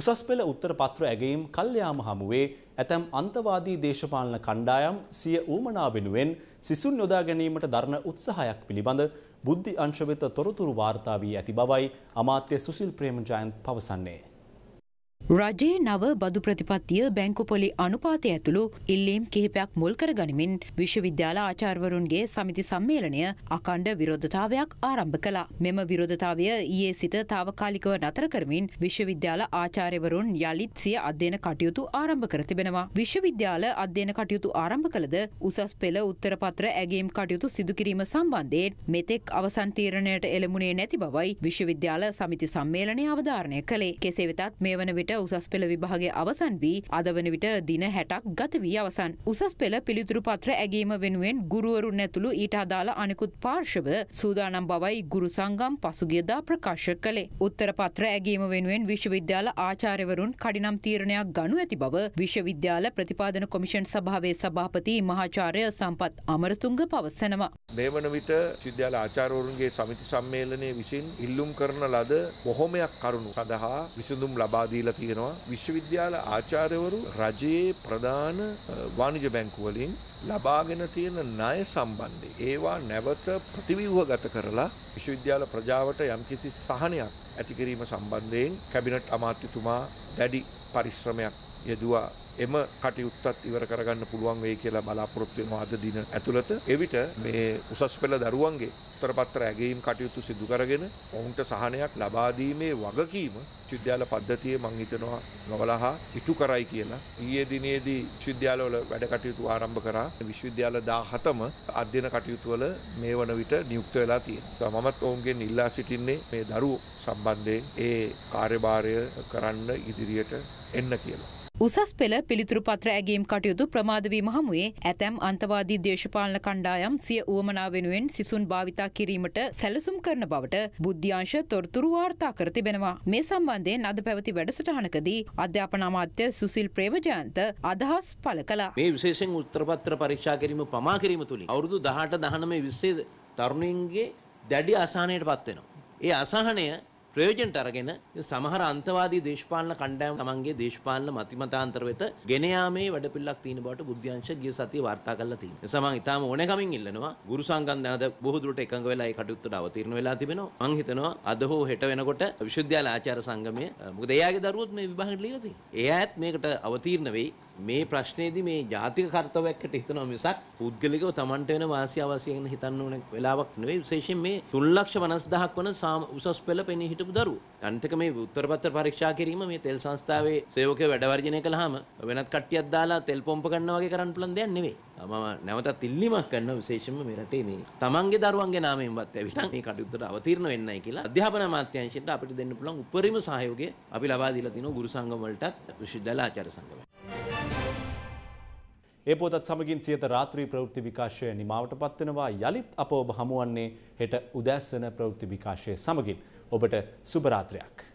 උසස් පෙළ උත්තර පත්‍ර ඇගයීම් කල්යාම හමුවේ ඇතැම් අන්තවාදී දේශපාලන කණ්ඩායම් සිය ඌමනා වෙනුවෙන් සිසුන් යොදා ගැනීමට දරණ උත්සාහයක් පිළිබඳ බුද්ධි අංශ වෙත තොරතුරු වාර්තා වී ඇති බවයි අමාත්‍ය සුසිල් ප්‍රේමජයන්ත් පවසන්නේ. රජයේ නව බදු ප්‍රතිපත්තිය බැංකුපොලි අනුපාතය ඇතුළු ඉල්ලීම් කිහිපයක් මුල් කරගනිමින් විශ්වවිද්‍යාල ආචාර්වරුන්ගේ සමිති සම්මේලනය අකණ්ඩ විරෝධතාවයක් ආරම්භ කලා. මෙම විරෝධතාවය ඊයේ සිට තාවකාලිකව නතර කරමින් විශ්වවිද්‍යාල ආචාර්යවරුන් යළිත් සිය අධ්‍යයන කටයුතු ආරම්භ කර තිබෙනවා. විශ්වවිද්‍යාල අධ්‍යයන කටයුතු ආරම්භ කළද උසස් පෙළ උත්තරපත්‍ර ඇගේම් කටයුතු සිදුකිරීම සම්බන්ධයෙන් මෙතෙක් අවසන් තීරණයට එළමුණේ නැති බවයි විශ්වවිද්‍යාල සමිති සම්මේලනය අවධාරණය කළේ. කෙසේ වෙතත් මේ වන විට විට උසස් පෙළ විභාගය අවසන් වී අද වන විට දින හැටක් ගත වී අවසන්. උසස් පෙළ පිළිතුරු පත්‍ර ඇගීම වෙනුවෙන් ගුරුවරුන් ඇතුළු ඊට අදාළ අනෙකුත් පාර්ශව සූදානම් බවයි ගුරු සංගම් පසුගියදා ප්‍රකාශ කළේ. උත්තර පත්‍ර ඇගීම වෙනුවෙන් විශ්වවිද්‍යාල ආචාර්යවරුන් කඩිනම් තීරණයක් ගනු ඇති බව විශ්වවිද්‍යාල ප්‍රතිපාදන කොමිෂන් සභාවේ සභාපති මහාචාර්ය සම්පත් අමරතුංග පවසනවා. මේ වන විට විශ්වවිද්‍යාල ආචාර්යවරුන්ගේ සමිති සම්මේලනයේ විසින් ඉල්ලුම් කරන ලද බොහොමයක් කරුණු සඳහා විසඳුම් ලබා දීලා තියෙනවා විශ්වවිද්‍යාල ආචාර්යවරු රජයේ ප්‍රධාන වාණිජ බැංකු වලින් ලබාගෙන තියෙන ණය සම්බන්ධයෙන් ඒවා නැවත ප්‍රතිව්‍යුහගත කරලා විශ්වවිද්‍යාල ප්‍රජාවට යම්කිසි සහනයක් ඇති කිරීම සම්බන්ධයෙන් කැබිනට් අමාත්‍යතුමා දැඩි පරිශ්‍රමයක් යෙදුවා එම කටයුත්තත් ඉවර කරගන්න පුළුවන් වෙයි කියලා බලාපොරොත්තු වෙනවා අද දින ඇතුළත. එවිට මේ උසස් පෙළ දරුවන්ගේ උත්තරපත්‍ර ඇගීම් කටයුතු සිදු කරගෙන ඔවුන්ට සහනයක් ලබා දීමේ වගකීම විශ්වවිද්‍යාල පද්ධතියේ මං හිතනවා නොවලහා ඉටු කරයි කියලා. ඊයේ දිනේදී විශ්වවිද්‍යාලවල වැඩ කටයුතු ආරම්භ කරා. විශ්වවිද්‍යාල 17ම අධ්‍යයන කටයුතු වල මේ වන විට නියුක්ත වෙලා තියෙනවා. මමත් ඔවුන්ගෙන් ඉල්ලා සිටින්නේ මේ දරුවෝ සම්බන්ධයෙන් ඒ කාර්යභාරය කරන්න ඉදිරියට එන්න කියලා. උසස් පෙළ පිළිතුරු පත්‍ර ඇගීම් කටයුතු ප්‍රමාදවීම හමුවේ ඇතැම් අන්තවාදී දේශපාලන කණ්ඩායම් සිය වුවමනා වෙනුවෙන් සිසුන් භාවිතා කිරීමට සැලසුම් කරන බවට බුද්ධ්‍යංශ තොරතුරු වාර්තා කර තිබෙනවා. මේ සම්බන්ධයෙන් අද පැවති වැඩසටහනකදී අධ්‍යාපන අමාත්‍ය සුසිල් ප්‍රේමජයන්ත අදහස් පළ කළා. මේ විශේෂයෙන් උත්තරපත්‍ර පරීක්ෂා කිරීම පමා කිරීම තුලින් අවුරුදු 18 19 20 තරුණයින්ගේ දැඩි අසහනයට පත් වෙනවා. ඒ අසහනය ප්‍රයෝජනට අරගෙන සමහර අන්තවාදී දේශපාලන කණ්ඩායම් තමන්ගේ දේශපාලන මතිමතාන්තර වෙත ගෙන යාමේ වැඩපිළිවෙලක් තියෙන බවට බුද්ධ්‍යංශ ගිය සතියේ වාර්තා කරලා තියෙනවා. සමහන් ඊටාම ඕනෑකමින් ඉල්ලනවා ගුරු සංගම්නාද බොහෝ දුරට එකඟ වෙලා ඒ කටයුත්තට අවතීර්ණ වෙලා තිබෙනවා. මං හිතනවා අද හෝ හෙට වෙනකොට විශ්වවිද්‍යාල ආචාර්ය සංගමය මොකද එයාගේ දරුවොත් මේ විභාගෙට ලීලා තියෙන්නේ. එයාත් මේකට අවතීර්ණ වෙයි. මේ ප්‍රශ්නයේදී මේ ජාතික කර්තව්‍යයකට හිතනවා මිසක් පුද්ගලිකව Tamanට වෙන වාසිය අවශ්‍ය වෙන හිතන්න ඕන වෙලාවක් නෙවෙයි. විශේෂයෙන් මේ 3 ලක්ෂ 50000ක් වන උසස් පෙළ පෙනී හිට හිටපු දරුවෝ අනිතක මේ උත්තර පත්‍ර පරීක්ෂා කිරීම මේ තෙල් සංස්ථාවේ සේවකයෝ වැඩ වර්ජනය කළාම වෙනත් කට්ටියක් දාලා තෙල් පොම්ප ගන්නවා වගේ කරන්න පුළුවන් දෙයක් නෙවෙයි මම නැවතත් ඉල්ලීමක් කරනවා විශේෂයෙන්ම මේ රටේ මේ තමන්ගේ දරුවන්ගේ නාමයෙන්වත් ඇවිල්ලා මේ කටයුත්තට අවතීර්ණ වෙන්නයි කියලා අධ්‍යාපන අමාත්‍යාංශයට අපිට දෙන්න පුළුවන් උපරිම සහයෝගය අපි ලබා දීලා තිනවා ගුරු සංගම වලටත් විශ්වවිද්‍යාල ආචාර්ය සංගමයට ඒ පොතත් සමගින් සියත රාත්‍රී ප්‍රවෘත්ති විකාශය නිමාවට පත්වෙනවා යළිත් අප ඔබ හමුවන්නේ හෙට උදැස්සන ප්‍රවෘත්ති විකාශය සමගින්. ඔබට සුභරාත්‍රයක්.